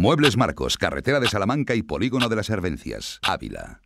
Muebles Marcos, carretera de Salamanca y Polígono de las Hervencias. Ávila.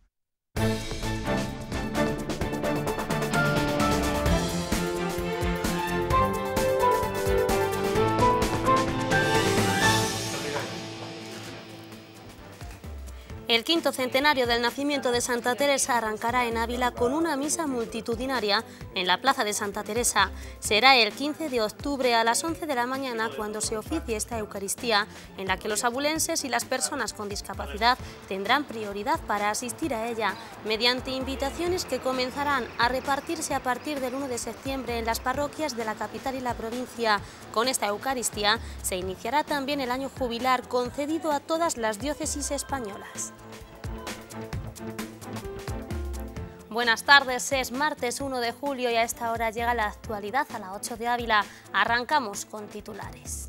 El quinto centenario del nacimiento de Santa Teresa arrancará en Ávila con una misa multitudinaria en la Plaza de Santa Teresa. Será el 15 de octubre a las 11 de la mañana cuando se oficie esta Eucaristía, en la que los abulenses y las personas con discapacidad tendrán prioridad para asistir a ella, mediante invitaciones que comenzarán a repartirse a partir del 1 de septiembre en las parroquias de la capital y la provincia. Con esta Eucaristía se iniciará también el año jubilar concedido a todas las diócesis españolas. Buenas tardes, es martes 1 de julio y a esta hora llega la actualidad a las 8 de Ávila. Arrancamos con titulares.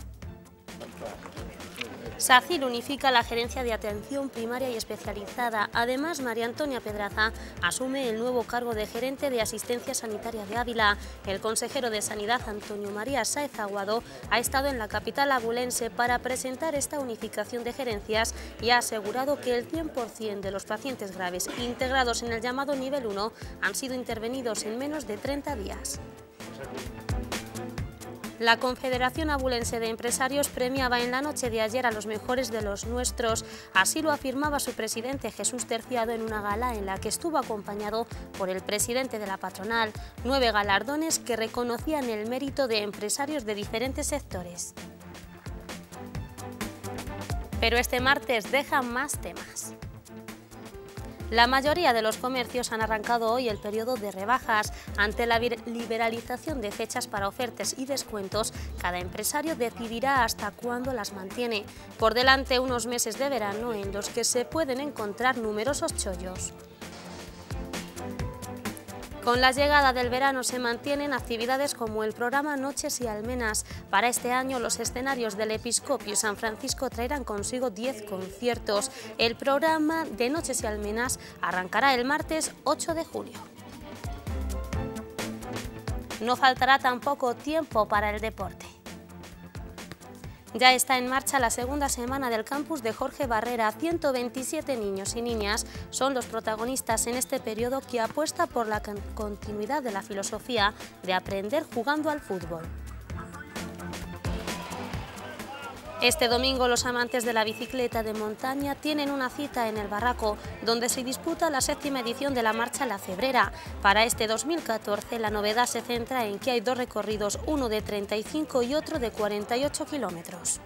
SACIL unifica la gerencia de atención primaria y especializada. Además, María Antonia Pedraza asume el nuevo cargo de gerente de asistencia sanitaria de Ávila. El consejero de Sanidad, Antonio María Saez Aguado, ha estado en la capital abulense para presentar esta unificación de gerencias y ha asegurado que el 100% de los pacientes graves integrados en el llamado nivel 1 han sido intervenidos en menos de 30 días. La Confederación Abulense de Empresarios premiaba en la noche de ayer a los mejores de los nuestros, así lo afirmaba su presidente Jesús Terciado en una gala en la que estuvo acompañado por el presidente de la patronal, nueve galardones que reconocían el mérito de empresarios de diferentes sectores. Pero este martes deja más temas. La mayoría de los comercios han arrancado hoy el periodo de rebajas. Ante la liberalización de fechas para ofertas y descuentos, cada empresario decidirá hasta cuándo las mantiene. Por delante unos meses de verano en los que se pueden encontrar numerosos chollos. Con la llegada del verano se mantienen actividades como el programa Noches y Almenas. Para este año los escenarios del Episcopio San Francisco traerán consigo 10 conciertos. El programa de Noches y Almenas arrancará el martes 8 de julio. No faltará tampoco tiempo para el deporte. Ya está en marcha la segunda semana del campus de Jorge Barrera. 127 niños y niñas son los protagonistas en este periodo que apuesta por la continuidad de la filosofía de aprender jugando al fútbol. Este domingo los amantes de la bicicleta de montaña tienen una cita en el Barraco, donde se disputa la séptima edición de la marcha La Cebrera. Para este 2014 la novedad se centra en que hay dos recorridos, uno de 35 y otro de 48 kilómetros.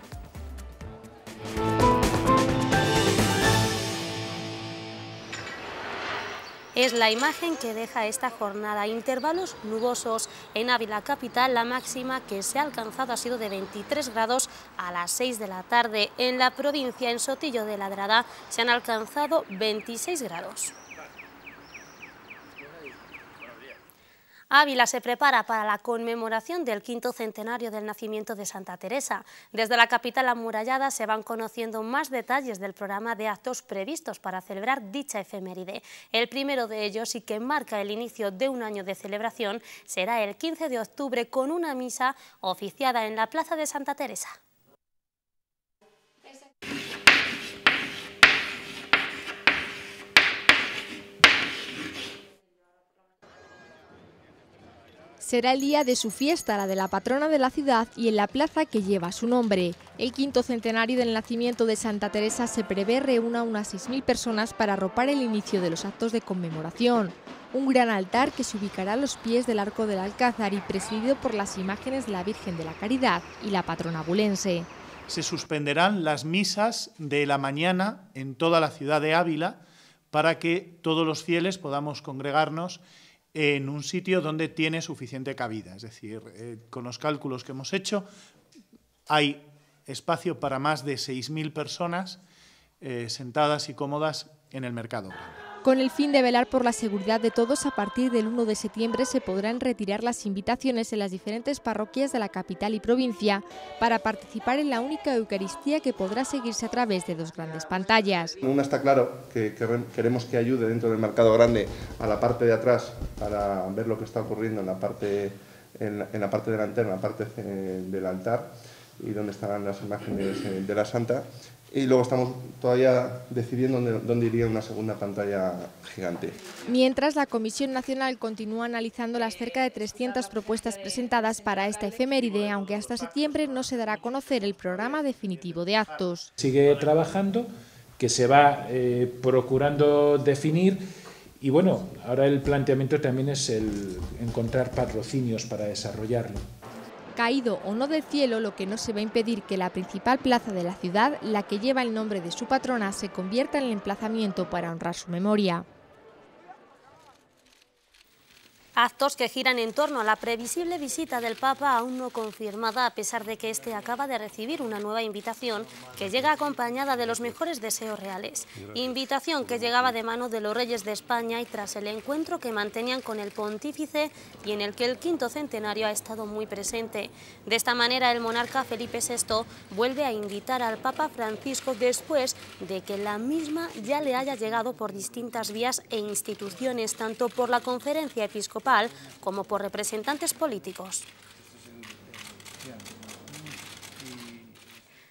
Es la imagen que deja esta jornada. Intervalos nubosos en Ávila Capital, la máxima que se ha alcanzado ha sido de 23 grados a las 6 de la tarde. En la provincia, en Sotillo de Drada se han alcanzado 26 grados. Ávila se prepara para la conmemoración del quinto centenario del nacimiento de Santa Teresa. Desde la capital amurallada se van conociendo más detalles del programa de actos previstos para celebrar dicha efeméride. El primero de ellos y que marca el inicio de un año de celebración será el 15 de octubre con una misa oficiada en la Plaza de Santa Teresa. Será el día de su fiesta, la de la patrona de la ciudad y en la plaza que lleva su nombre. El quinto centenario del nacimiento de Santa Teresa se prevé reúna unas 6.000 personas para arropar el inicio de los actos de conmemoración. Un gran altar que se ubicará a los pies del Arco del Alcázar y presidido por las imágenes de la Virgen de la Caridad y la patrona bulense. Se suspenderán las misas de la mañana en toda la ciudad de Ávila para que todos los fieles podamos congregarnos en un sitio donde tiene suficiente cabida. Es decir, eh, con los cálculos que hemos hecho, hay espacio para más de 6.000 personas eh, sentadas y cómodas en el mercado con el fin de velar por la seguridad de todos, a partir del 1 de septiembre se podrán retirar las invitaciones en las diferentes parroquias de la capital y provincia para participar en la única Eucaristía que podrá seguirse a través de dos grandes pantallas. Una está claro que, queremos que ayude dentro del mercado grande a la parte de atrás para ver lo que está ocurriendo en la parte, en parte delantera, en la parte eh, del altar y donde estarán las imágenes eh, de la Santa y luego estamos todavía decidiendo dónde, dónde, iría una segunda pantalla gigante. Mientras, la Comisión Nacional continúa analizando las cerca de 300 propuestas presentadas para esta efeméride, aunque hasta septiembre no se dará a conocer el programa definitivo de actos. Sigue trabajando, que se va eh, procurando definir y bueno, ahora el planteamiento también es el encontrar patrocinios para desarrollarlo. Caído o no del cielo, lo que no se va a impedir que la principal plaza de la ciudad, la que lleva el nombre de su patrona, se convierta en el emplazamiento para honrar su memoria. Actos que giran en torno a la previsible visita del Papa aún no confirmada, a pesar de que éste acaba de recibir una nueva invitación que llega acompañada de los mejores deseos reales. Invitación que llegaba de mano de los reyes de España y tras el encuentro que mantenían con el pontífice y en el que el quinto centenario ha estado muy presente. De esta manera, el monarca Felipe VI vuelve a invitar al Papa Francisco después de que la misma ya le haya llegado por distintas vías e instituciones, tanto por la conferencia episcopal como por representantes políticos.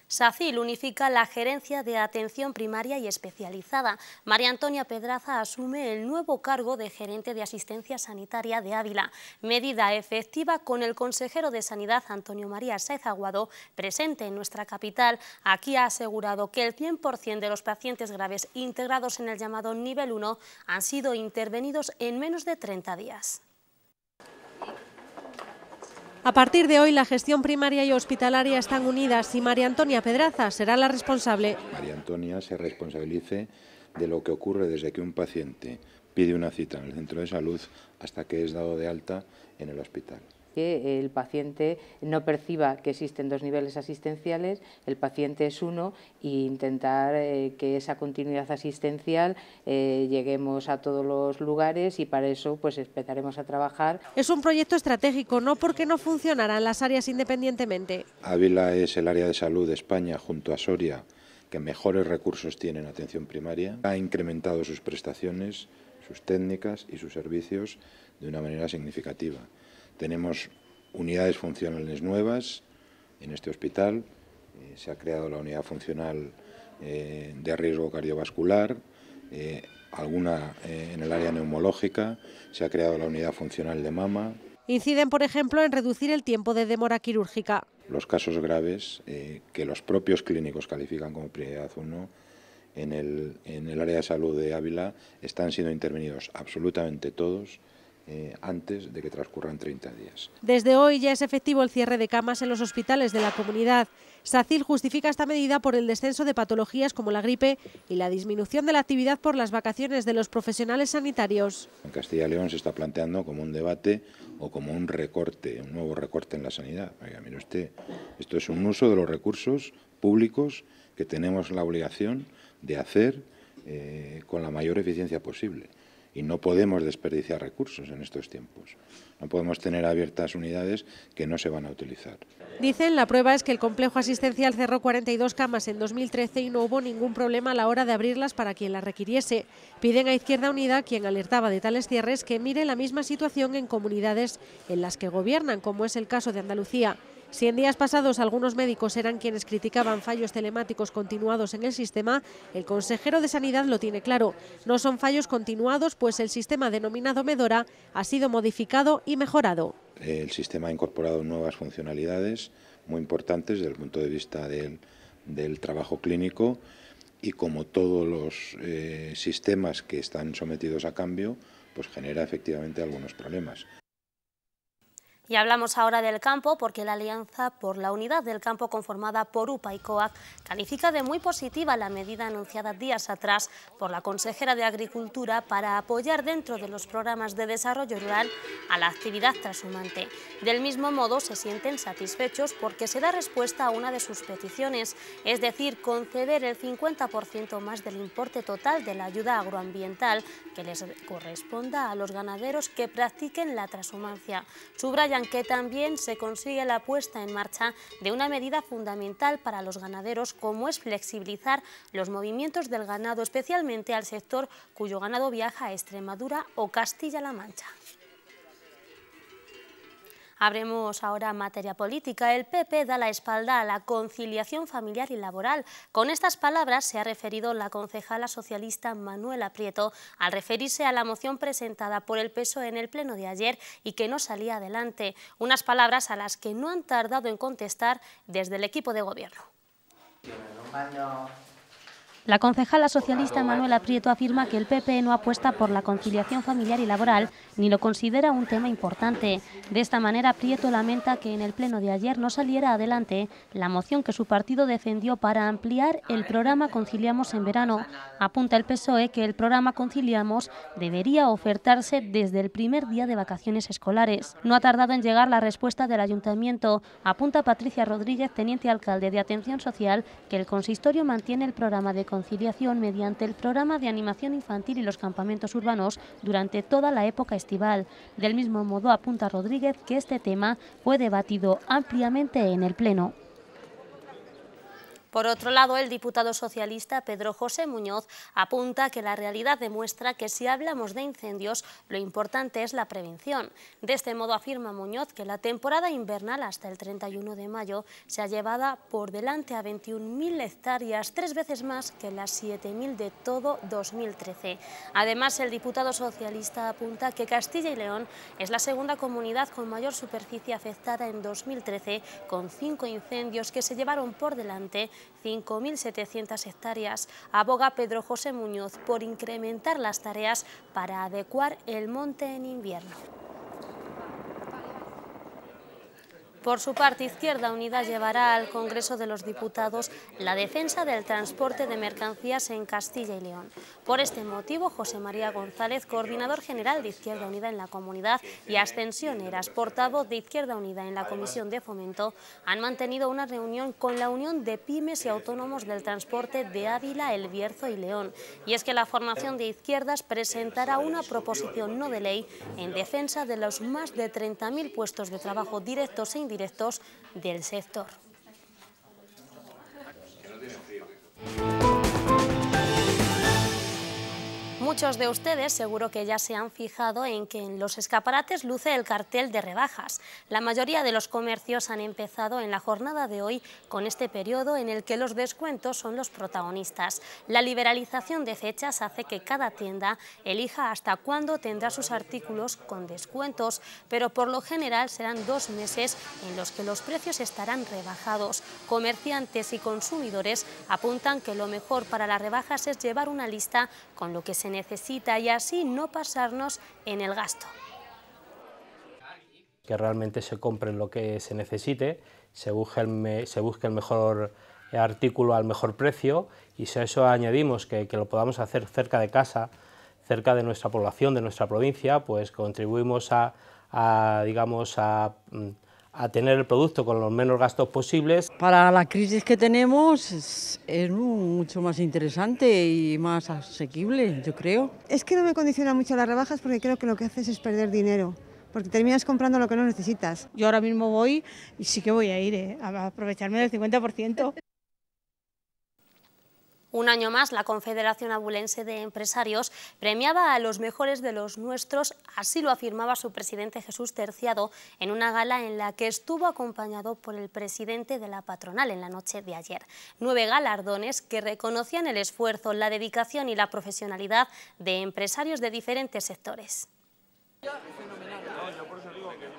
SACIL unifica la gerencia de atención primaria y especializada. María Antonia Pedraza asume el nuevo cargo de gerente de asistencia sanitaria de Ávila, medida efectiva con el consejero de Sanidad Antonio María Saez Aguado, presente en nuestra capital. Aquí ha asegurado que el 100% de los pacientes graves integrados en el llamado nivel 1 han sido intervenidos en menos de 30 días. A partir de hoy, la gestión primaria y hospitalaria están unidas y María Antonia Pedraza será la responsable. María Antonia se responsabilice de lo que ocurre desde que un paciente pide una cita en el centro de salud hasta que es dado de alta en el hospital que el paciente no perciba que existen dos niveles asistenciales, el paciente es uno e intentar eh, que esa continuidad asistencial eh, lleguemos a todos los lugares y para eso pues empezaremos a trabajar. Es un proyecto estratégico, no porque no funcionarán las áreas independientemente. Ávila es el área de salud de España junto a Soria que mejores recursos tiene en atención primaria, ha incrementado sus prestaciones, sus técnicas y sus servicios de una manera significativa. Tenemos unidades funcionales nuevas en este hospital. Eh, se ha creado la unidad funcional eh, de riesgo cardiovascular, eh, alguna en el área neumológica, se ha creado la unidad funcional de mama. Inciden, por ejemplo, en reducir el tiempo de demora quirúrgica. Los casos graves que los propios clínicos califican como prioridad 1 en en el área de salud de Ávila están siendo intervenidos absolutamente todos. Eh, antes de que transcurran 30 días. Desde hoy ya es efectivo el cierre de camas en los hospitales de la comunidad. SACIL justifica esta medida por el descenso de patologías como la gripe y la disminución de la actividad por las vacaciones de los profesionales sanitarios. En Castilla y León se está planteando como un debate o como un recorte, un nuevo recorte en la sanidad. esto es un uso de los recursos públicos que tenemos la obligación de hacer eh, con la mayor eficiencia posible y no podemos desperdiciar recursos en estos tiempos. No podemos tener abiertas unidades que no se van a utilizar. Dicen, la prueba es que el complejo asistencial cerró 42 camas en 2013 y no hubo ningún problema a la hora de abrirlas para quien las requiriese. Piden a Izquierda Unida, quien alertaba de tales cierres, que mire la misma situación en comunidades en las que gobiernan, como es el caso de Andalucía. Si en días pasados algunos médicos eran quienes criticaban fallos telemáticos continuados en el sistema, el consejero de Sanidad lo tiene claro. No son fallos continuados, pues el sistema denominado Medora ha sido modificado y mejorado. El sistema ha incorporado nuevas funcionalidades muy importantes desde el punto de vista del, trabajo clínico y como todos los eh, sistemas que están sometidos a cambio, pues genera efectivamente algunos problemas. Y hablamos ahora del campo porque la Alianza por la Unidad del Campo conformada por UPA y COAC califica de muy positiva la medida anunciada días atrás por la consejera de Agricultura para apoyar dentro de los programas de desarrollo rural a la actividad transhumante. Del mismo modo se sienten satisfechos porque se da respuesta a una de sus peticiones, es decir, conceder el 50% más del importe total de la ayuda agroambiental que les corresponda a los ganaderos que practiquen la transhumancia. Subrayan que también se consigue la puesta en marcha de una medida fundamental para los ganaderos como es flexibilizar los movimientos del ganado, especialmente al sector cuyo ganado viaja a Extremadura o Castilla-La Mancha. Abremos ahora materia política. El PP da la espalda a la conciliación familiar y laboral. Con estas palabras se ha referido la concejala socialista Manuela Prieto al referirse a la moción presentada por el PSOE en el pleno de ayer y que no salía adelante. Unas palabras a las que no han tardado en contestar desde el equipo de gobierno. La concejala socialista Manuela Prieto afirma que el PP no apuesta por la conciliación familiar y laboral ni lo considera un tema importante. De esta manera, Prieto lamenta que en el pleno de ayer no saliera adelante la moción que su partido defendió para ampliar el programa Conciliamos en verano. Apunta el PSOE que el programa Conciliamos debería ofertarse desde el primer día de vacaciones escolares. No ha tardado en llegar la respuesta del ayuntamiento. Apunta Patricia Rodríguez, teniente alcalde de Atención Social, que el consistorio mantiene el programa de conciliación mediante el programa de animación infantil y los campamentos urbanos durante toda la época estival. Del mismo modo apunta Rodríguez que este tema fue debatido ampliamente en el Pleno. Por otro lado, el diputado socialista Pedro José Muñoz apunta que la realidad demuestra que si hablamos de incendios, lo importante es la prevención. De este modo afirma Muñoz que la temporada invernal hasta el 31 de mayo se ha llevado por delante a 21.000 hectáreas, tres veces más que las 7.000 de todo 2013. Además, el diputado socialista apunta que Castilla y León es la segunda comunidad con mayor superficie afectada en 2013, con cinco incendios que se llevaron por delante 5.700 hectáreas, aboga Pedro José Muñoz por incrementar las tareas para adecuar el monte en invierno. Por su parte, Izquierda Unida llevará al Congreso de los Diputados la defensa del transporte de mercancías en Castilla y León. Por este motivo, José María González, coordinador general de Izquierda Unida en la comunidad, y Ascensioneras, portavoz de Izquierda Unida en la Comisión de Fomento, han mantenido una reunión con la Unión de Pymes y Autónomos del Transporte de Ávila, El Bierzo y León. Y es que la formación de izquierdas presentará una proposición no de ley en defensa de los más de 30.000 puestos de trabajo directos e directos del sector. Muchos de ustedes seguro que ya se han fijado en que en los escaparates luce el cartel de rebajas. La mayoría de los comercios han empezado en la jornada de hoy con este periodo en el que los descuentos son los protagonistas. La liberalización de fechas hace que cada tienda elija hasta cuándo tendrá sus artículos con descuentos, pero por lo general serán dos meses en los que los precios estarán rebajados. Comerciantes y consumidores apuntan que lo mejor para las rebajas es llevar una lista con lo que se necesita necesita y así no pasarnos en el gasto. Que realmente se compre lo que se necesite, se busque el, se busque el mejor artículo al mejor precio y si a eso añadimos que, lo podamos hacer cerca de casa, cerca de nuestra población, de nuestra provincia, pues contribuimos a digamos, a mm, a tener el producto con los menos gastos posibles. Para la crisis que tenemos es, mucho más interesante y más asequible, yo creo. Es que no me condiciona mucho las rebajas porque creo que lo que haces es perder dinero. Porque terminas comprando lo que no necesitas. Yo ahora mismo voy y sí que voy a ir, ¿eh? a aprovecharme del 50%. Un año más, la Confederación Abulense de Empresarios premiaba a los mejores de los nuestros, así lo afirmaba su presidente Jesús Terciado en una gala en la que estuvo acompañado por el presidente de la patronal en la noche de ayer. Nueve galardones que reconocían el esfuerzo, la dedicación y la profesionalidad de empresarios de diferentes sectores.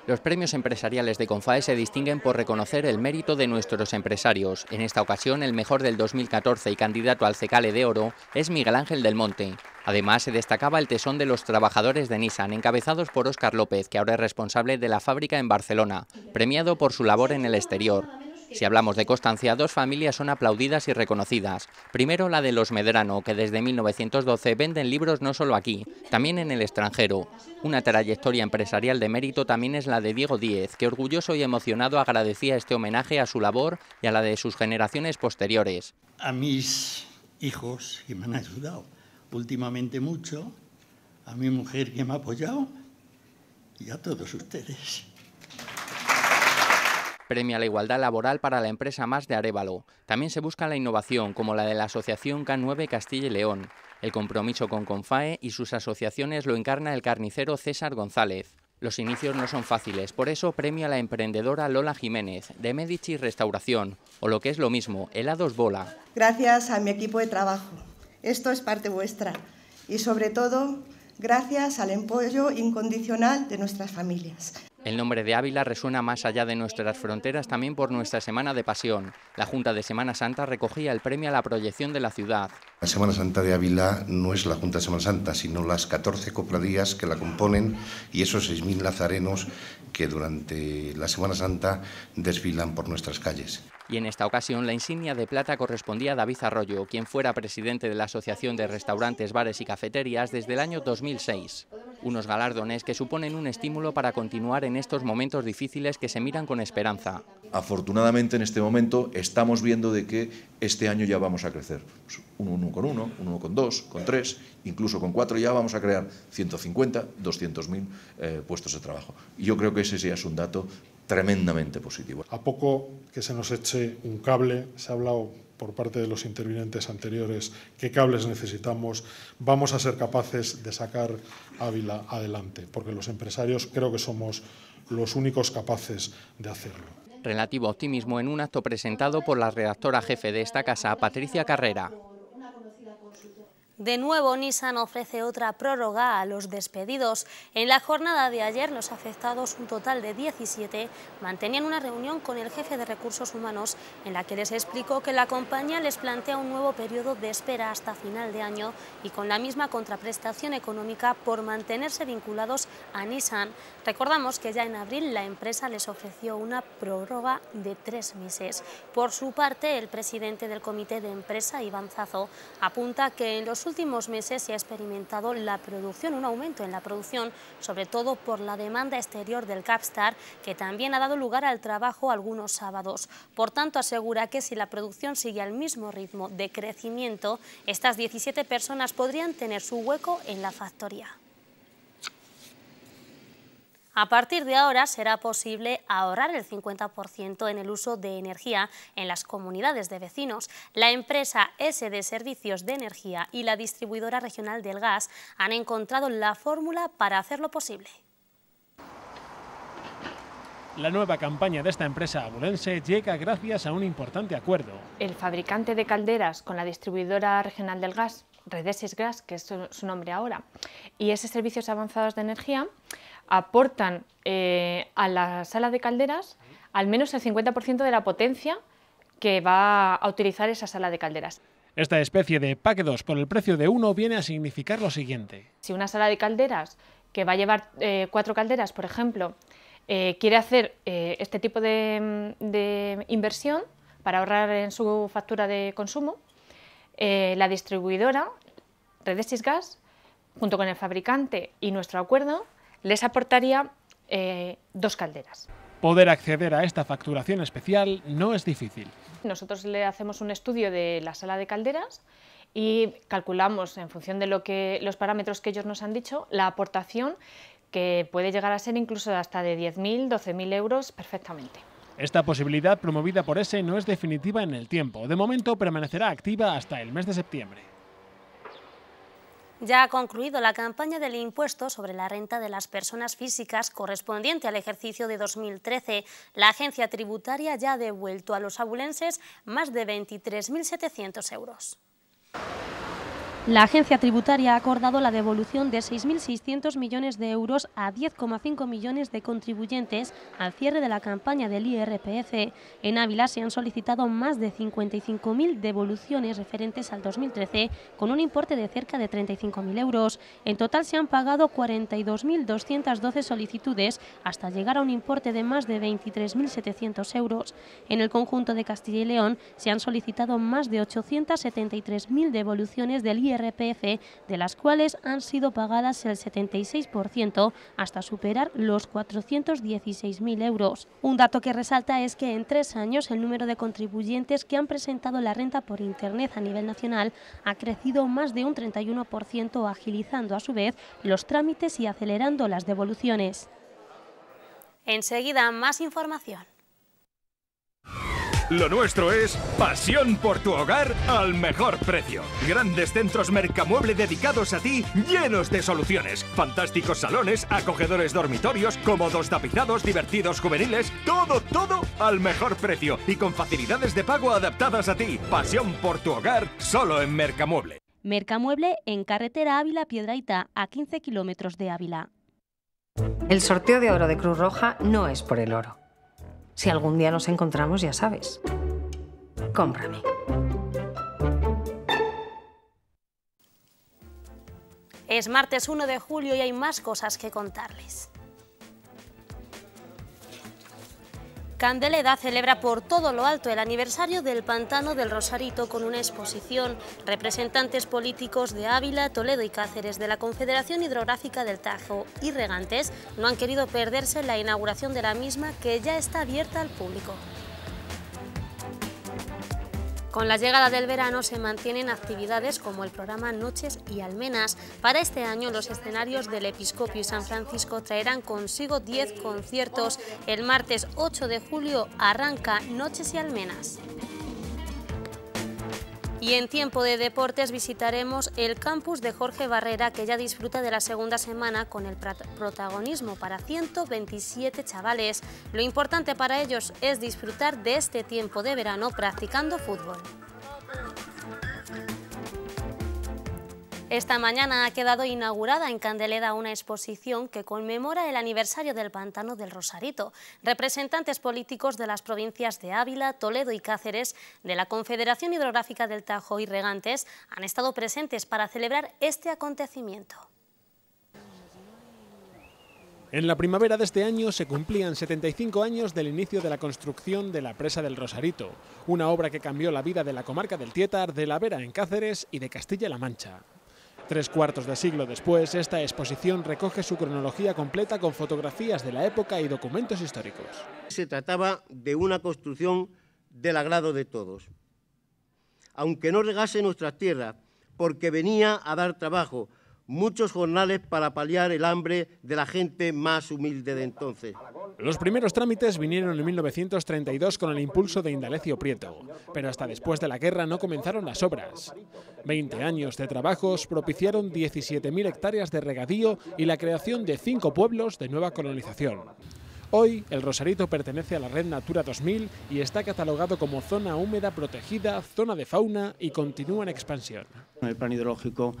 Los premios empresariales de CONFAE se distinguen por reconocer el mérito de nuestros empresarios. En esta ocasión, el mejor del 2014 y candidato al Cecale de Oro es Miguel Ángel del Monte. Además, se destacaba el tesón de los trabajadores de Nissan, encabezados por Óscar López, que ahora es responsable de la fábrica en Barcelona, premiado por su labor en el exterior. Si hablamos de Constancia, dos familias son aplaudidas y reconocidas. Primero la de los Medrano, que desde 1912 venden libros no solo aquí, también en el extranjero. Una trayectoria empresarial de mérito también es la de Diego Díez, que orgulloso y emocionado agradecía este homenaje a su labor y a la de sus generaciones posteriores. A mis hijos que me han ayudado últimamente mucho, a mi mujer que me ha apoyado y a todos ustedes premia la igualdad laboral para la empresa más de Arevalo. También se busca la innovación, como la de la Asociación K9 Castilla y León. El compromiso con CONFAE y sus asociaciones lo encarna el carnicero César González. Los inicios no son fáciles, por eso premia a la emprendedora Lola Jiménez, de Medici Restauración, o lo que es lo mismo, helados bola. Gracias a mi equipo de trabajo. Esto es parte vuestra. Y sobre todo, gracias al apoyo incondicional de nuestras familias. El nombre de Ávila resuena más allá de nuestras fronteras también por nuestra Semana de Pasión. La Junta de Semana Santa recogía el premio a la proyección de la ciudad. La Semana Santa de Ávila no es la Junta de Semana Santa, sino las 14 copladías que la componen y esos 6.000 lazarenos que durante la Semana Santa desfilan por nuestras calles. Y en esta ocasión la insignia de plata correspondía a David Arroyo, quien fuera presidente de la Asociación de Restaurantes, Bares y Cafeterías desde el año 2006 unos galardones que suponen un estímulo para continuar en estos momentos difíciles que se miran con esperanza. Afortunadamente en este momento estamos viendo de que este año ya vamos a crecer. Un 1 con 1, un 1 con 2, con 3, incluso con 4 ya vamos a crear 150, 200.000 eh, puestos de trabajo. yo creo que ese ya es un dato tremendamente positivo. A poco que se nos eche un cable, se ha hablado por parte de los intervinientes anteriores, qué cables necesitamos, vamos a ser capaces de sacar Ávila adelante, porque los empresarios creo que somos los únicos capaces de hacerlo relativo optimismo en un acto presentado por la redactora jefe de esta casa, Patricia Carrera. De nuevo, Nissan ofrece otra prórroga a los despedidos. En la jornada de ayer, los afectados, un total de 17, mantenían una reunión con el jefe de recursos humanos en la que les explicó que la compañía les plantea un nuevo periodo de espera hasta final de año y con la misma contraprestación económica por mantenerse vinculados a Nissan. Recordamos que ya en abril la empresa les ofreció una prórroga de tres meses. Por su parte, el presidente del comité de empresa, Iván apunta que en los últimos meses se ha experimentado la producción, un aumento en la producción, sobre todo por la demanda exterior del Capstar, que también ha dado lugar al trabajo algunos sábados. Por tanto, asegura que si la producción sigue al mismo ritmo de crecimiento, estas 17 personas podrían tener su hueco en la factoría. A partir de ahora será posible ahorrar el 50% en el uso de energía en las comunidades de vecinos. La empresa S de Servicios de Energía y la distribuidora regional del gas han encontrado la fórmula para hacerlo posible. La nueva campaña de esta empresa abulense llega gracias a un importante acuerdo. El fabricante de calderas con la distribuidora regional del gas, Redesis Gas, que es su nombre ahora, y ese Servicios Avanzados de Energía, aportan eh, a la sala de calderas al menos el 50% de la potencia que va a utilizar esa sala de calderas. Esta especie de pack 2 por el precio de uno viene a significar lo siguiente. Si una sala de calderas que va a llevar eh, cuatro calderas, por ejemplo, eh, quiere hacer este tipo mm, de, inversión para ahorrar en su factura de consumo, la distribuidora, Gas, junto con el fabricante y nuestro acuerdo, les aportaría eh, dos calderas. Poder acceder a esta facturación especial no es difícil. Nosotros le hacemos un estudio de la sala de calderas y calculamos en función de lo que, los parámetros que ellos nos han dicho la aportación que puede llegar a ser incluso hasta de 10.000, 12.000 euros perfectamente. Esta posibilidad promovida por ESE no es definitiva en el tiempo. De momento permanecerá activa hasta el mes de septiembre. Ya ha concluido la campaña del impuesto sobre la renta de las personas físicas correspondiente al ejercicio de 2013. La agencia tributaria ya ha devuelto a los abulenses más de 23.700 euros. La agencia tributaria ha acordado la devolución de 6.600 millones de euros a 10,5 millones de contribuyentes al cierre de la campaña del IRPF. En Ávila se han solicitado más de 55.000 devoluciones referentes al 2013, con un importe de cerca de 35.000 euros. En total se han pagado 42.212 solicitudes, hasta llegar a un importe de más de 23.700 euros. En el conjunto de Castilla y León se han solicitado más de 873.000 devoluciones del IRPF IRPF, de las cuales han sido pagadas el 76% hasta superar los 416.000 euros. Un dato que resalta es que en tres años el número de contribuyentes que han presentado la renta por Internet a nivel nacional ha crecido más de un 31%, agilizando a su vez los trámites y acelerando las devoluciones. Enseguida, más información. Lo nuestro es pasión por tu hogar al mejor precio. Grandes centros mercamueble dedicados a ti, llenos de soluciones. Fantásticos salones, acogedores dormitorios, cómodos tapizados, divertidos juveniles. Todo, todo al mejor precio y con facilidades de pago adaptadas a ti. Pasión por tu hogar solo en Mercamueble. Mercamueble en carretera Ávila Piedraita, a 15 kilómetros de Ávila. El sorteo de oro de Cruz Roja no es por el oro si algún día nos encontramos, ya sabes. Cómprame. Es martes 1 de julio y hay más cosas que contarles. Candeleda celebra por todo lo alto el aniversario del Pantano del Rosarito con una exposición. Representantes políticos de Ávila, Toledo y Cáceres de la Confederación Hidrográfica del Tajo y Regantes no han querido perderse la inauguración de la misma que ya está abierta al público. Con la llegada del verano se mantienen actividades como el programa Noches y Almenas. Para este año los escenarios del Episcopio y San Francisco traerán consigo 10 conciertos. El martes 8 de julio arranca Noches y Almenas. Y en tiempo de deportes visitaremos el campus de Jorge Barrera, que ya disfruta de la segunda semana con el protagonismo para 127 chavales. Lo importante para ellos es disfrutar de este tiempo de verano practicando fútbol. Esta mañana ha quedado inaugurada en Candeleda una exposición que conmemora el aniversario del Pantano del Rosarito. Representantes políticos de las provincias de Ávila, Toledo y Cáceres, de la Confederación Hidrográfica del Tajo y Regantes, han estado presentes para celebrar este acontecimiento. En la primavera de este año se cumplían 75 años del inicio de la construcción de la presa del Rosarito, una obra que cambió la vida de la comarca del Tietar, de la Vera en Cáceres y de Castilla-La Mancha. Tres cuartos de siglo después, esta exposición recoge su cronología completa con fotografías de la época y documentos históricos. Se trataba de una construcción del agrado de todos. Aunque no regase nuestras tierras, porque venía a dar trabajo, muchos jornales para paliar el hambre de la gente más humilde de entonces. Los primeros trámites vinieron en 1932 con el impulso de Indalecio Prieto, pero hasta después de la guerra no comenzaron las obras. 20 años de trabajos propiciaron 17.000 hectáreas de regadío y la creación de cinco pueblos de nueva colonización. Hoy, el Rosarito pertenece a la red Natura 2000 y está catalogado como zona húmeda protegida, zona de fauna y continúa en expansión. El plan hidrológico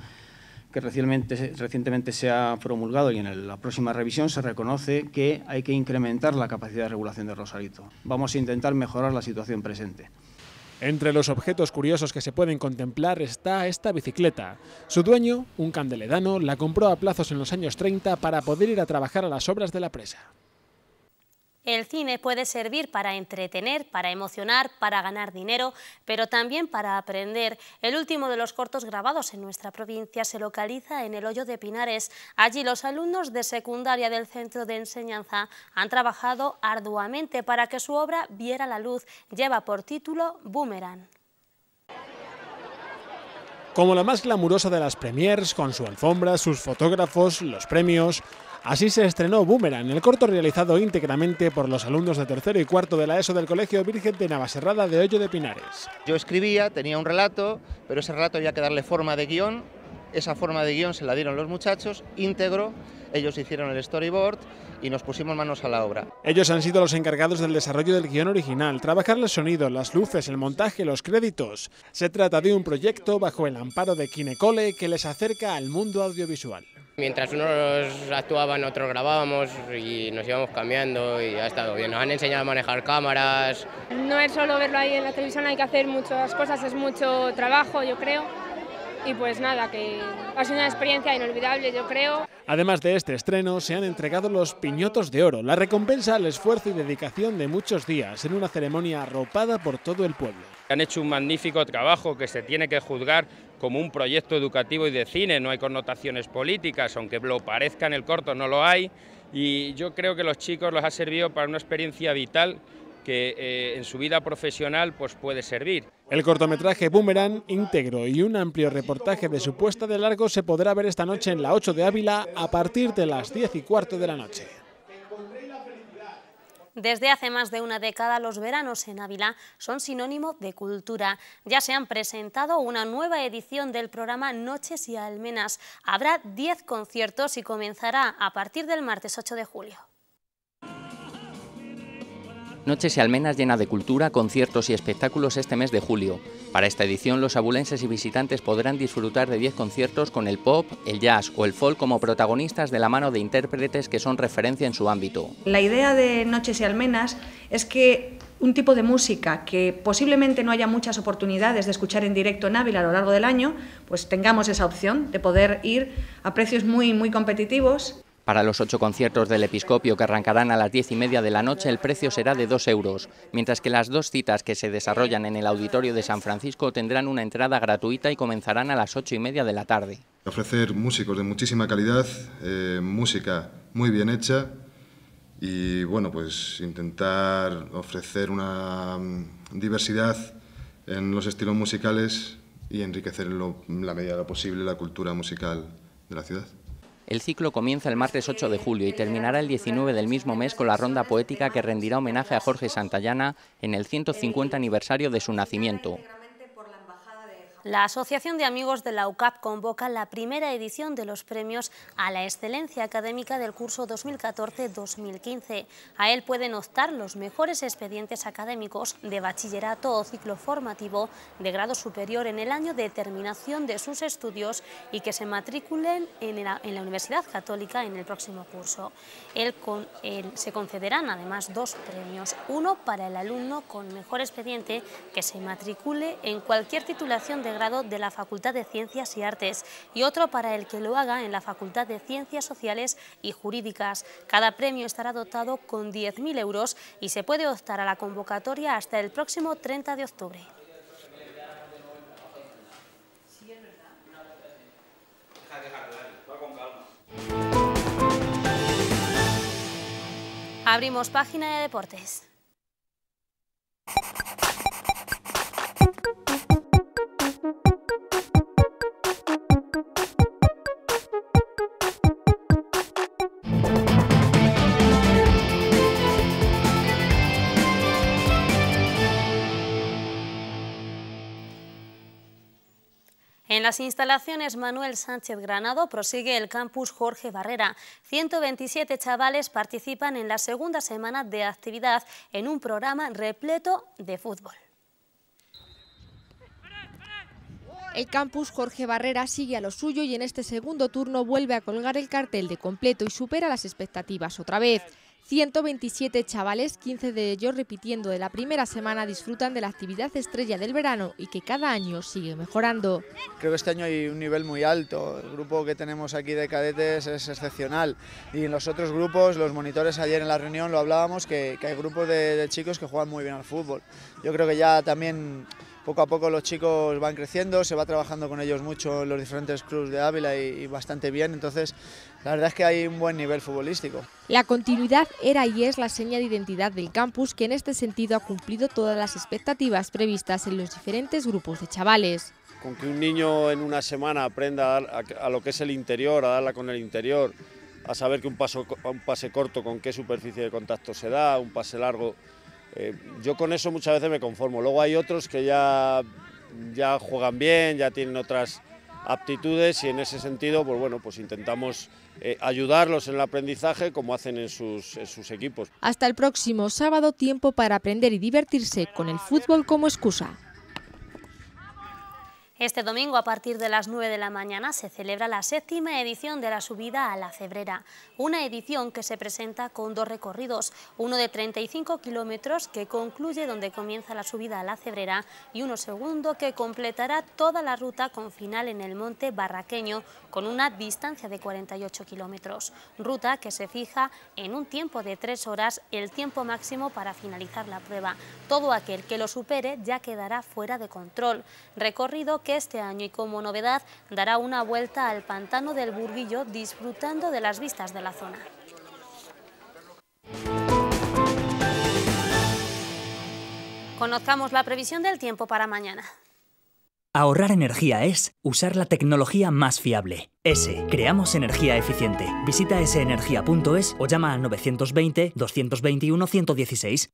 que recientemente, recientemente se ha promulgado y en la próxima revisión se reconoce que hay que incrementar la capacidad de regulación de Rosarito. Vamos a intentar mejorar la situación presente. Entre los objetos curiosos que se pueden contemplar está esta bicicleta. Su dueño, un candeledano, la compró a plazos en los años 30 para poder ir a trabajar a las obras de la presa. El cine puede servir para entretener, para emocionar, para ganar dinero, pero también para aprender. El último de los cortos grabados en nuestra provincia se localiza en el Hoyo de Pinares. Allí los alumnos de secundaria del centro de enseñanza han trabajado arduamente para que su obra viera la luz. Lleva por título Boomerang. Como la más glamurosa de las premiers, con su alfombra, sus fotógrafos, los premios, Así se estrenó Boomerang, el corto realizado íntegramente por los alumnos de tercero y cuarto de la ESO del Colegio Virgen de Navaserrada de Hoyo de Pinares. Yo escribía, tenía un relato, pero ese relato había que darle forma de guión, esa forma de guión se la dieron los muchachos, íntegro, ellos hicieron el storyboard y nos pusimos manos a la obra. Ellos han sido los encargados del desarrollo del guión original, trabajar el sonido, las luces, el montaje, los créditos. Se trata de un proyecto bajo el amparo de Kinecole que les acerca al mundo audiovisual. Mientras unos actuaban, otros grabábamos y nos íbamos cambiando y ha estado bien. Nos han enseñado a manejar cámaras. No es solo verlo ahí en la televisión, hay que hacer muchas cosas, es mucho trabajo, yo creo y pues nada, que ha sido una experiencia inolvidable yo creo. Además de este estreno, se han entregado los Piñotos de Oro, la recompensa al esfuerzo y dedicación de muchos días en una ceremonia arropada por todo el pueblo. Han hecho un magnífico trabajo que se tiene que juzgar como un proyecto educativo y de cine, no hay connotaciones políticas, aunque lo parezca en el corto, no lo hay, y yo creo que los chicos los ha servido para una experiencia vital que eh, en su vida profesional pues puede servir. El cortometraje Boomerang íntegro y un amplio reportaje de su puesta de largo se podrá ver esta noche en la 8 de Ávila a partir de las 10 y cuarto de la noche. Desde hace más de una década los veranos en Ávila son sinónimo de cultura. Ya se han presentado una nueva edición del programa Noches y Almenas. Habrá 10 conciertos y comenzará a partir del martes 8 de julio. Noches y Almenas llena de cultura, conciertos y espectáculos este mes de julio. Para esta edición, los abulenses y visitantes podrán disfrutar de 10 conciertos con el pop, el jazz o el folk como protagonistas de la mano de intérpretes que son referencia en su ámbito. La idea de Noches y Almenas es que un tipo de música que posiblemente no haya muchas oportunidades de escuchar en directo en Ávila a lo largo del año, pues tengamos esa opción de poder ir a precios muy, muy competitivos. Para los ocho conciertos del Episcopio que arrancarán a las diez y media de la noche, el precio será de dos euros, mientras que las dos citas que se desarrollan en el Auditorio de San Francisco tendrán una entrada gratuita y comenzarán a las ocho y media de la tarde. Ofrecer músicos de muchísima calidad, eh, música muy bien hecha y, bueno, pues intentar ofrecer una mm, diversidad en los estilos musicales y enriquecer en lo, la medida de lo posible la cultura musical de la ciudad. El ciclo comienza el martes 8 de julio y terminará el 19 del mismo mes con la ronda poética que rendirá homenaje a Jorge Santayana en el 150 aniversario de su nacimiento. La Asociación de Amigos de la UCAP convoca la primera edición de los premios a la excelencia académica del curso 2014-2015. A él pueden optar los mejores expedientes académicos de bachillerato o ciclo formativo de grado superior en el año de terminación de sus estudios y que se matriculen en la, Universidad Católica en el próximo curso. se concederán además dos premios, uno para el alumno con mejor expediente que se matricule en cualquier titulación de grado de la Facultad de Ciencias y Artes y otro para el que lo haga en la Facultad de Ciencias Sociales y Jurídicas. Cada premio estará dotado con 10.000 euros y se puede optar a la convocatoria hasta el próximo 30 de octubre. Abrimos página de deportes. En las instalaciones Manuel Sánchez Granado prosigue el campus Jorge Barrera. 127 chavales participan en la segunda semana de actividad en un programa repleto de fútbol. El campus Jorge Barrera sigue a lo suyo y en este segundo turno vuelve a colgar el cartel de completo y supera las expectativas otra vez. 127 chavales, 15 de ellos repitiendo de la primera semana, disfrutan de la actividad estrella del verano y que cada año sigue mejorando. Creo que este año hay un nivel muy alto. El grupo que tenemos aquí de cadetes es excepcional. Y en los otros grupos, los monitores ayer en la reunión lo hablábamos, que, hay grupos de chicos que juegan muy bien al fútbol. Yo creo que ya también poco a poco los chicos van creciendo, se va trabajando con ellos mucho en los diferentes clubes de Ávila y, bastante bien, entonces la verdad es que hay un buen nivel futbolístico. La continuidad era y es la seña de identidad del campus que en este sentido ha cumplido todas las expectativas previstas en los diferentes grupos de chavales. Con que un niño en una semana aprenda a, lo que es el interior, a darla con el interior, a saber que paso, un pase corto con qué superficie de contacto se da, un pase largo eh, yo con eso muchas veces me conformo. Luego hay otros que ya, ya juegan bien, ya tienen otras aptitudes y en ese sentido, pues bueno, pues intentamos eh, ayudarlos en el aprendizaje como hacen en sus, en sus equipos. Hasta el próximo sábado, tiempo para aprender y divertirse con el fútbol como excusa. Este domingo a partir de las 9 de la mañana se celebra la séptima edición de la subida a la Cebrera, una edición que se presenta con dos recorridos, uno de 35 kilómetros que concluye donde comienza la subida a la Cebrera y uno segundo que completará toda la ruta con final en el monte Barraqueño con una distancia de 48 kilómetros, ruta que se fija en un tiempo de tres horas el tiempo máximo para finalizar la prueba. Todo aquel que lo supere ya quedará fuera de control, recorrido que este año y como novedad dará una vuelta al pantano del Burguillo disfrutando de las vistas de la zona. Conozcamos la previsión del tiempo para mañana. Ahorrar energía es usar la tecnología más fiable. S. Creamos energía eficiente. Visita senergia.es o llama al 920 221 116.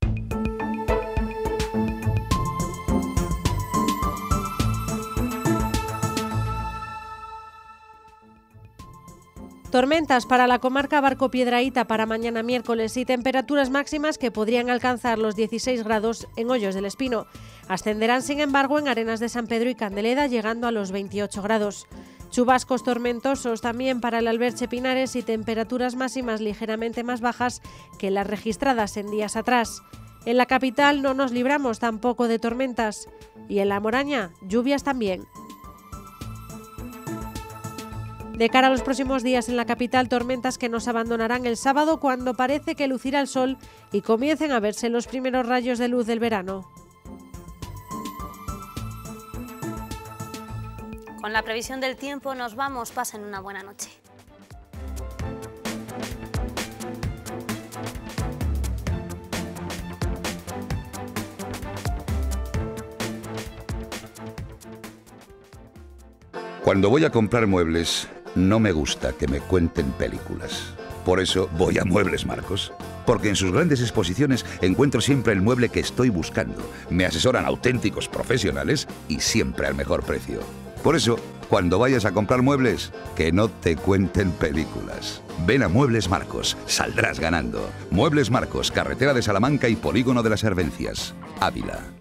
Tormentas para la comarca Barco Piedraíta para mañana miércoles y temperaturas máximas que podrían alcanzar los 16 grados en Hoyos del Espino. Ascenderán, sin embargo, en Arenas de San Pedro y Candeleda, llegando a los 28 grados. Chubascos tormentosos también para el Alberche Pinares y temperaturas máximas ligeramente más bajas que las registradas en días atrás. En la capital no nos libramos tampoco de tormentas y en la Moraña lluvias también. De cara a los próximos días en la capital, tormentas que nos abandonarán el sábado cuando parece que lucirá el sol y comiencen a verse los primeros rayos de luz del verano. Con la previsión del tiempo nos vamos, pasen una buena noche. Cuando voy a comprar muebles, no me gusta que me cuenten películas. Por eso voy a Muebles Marcos. Porque en sus grandes exposiciones encuentro siempre el mueble que estoy buscando. Me asesoran auténticos profesionales y siempre al mejor precio. Por eso, cuando vayas a comprar muebles, que no te cuenten películas. Ven a Muebles Marcos, saldrás ganando. Muebles Marcos, carretera de Salamanca y Polígono de las Herbencias, Ávila.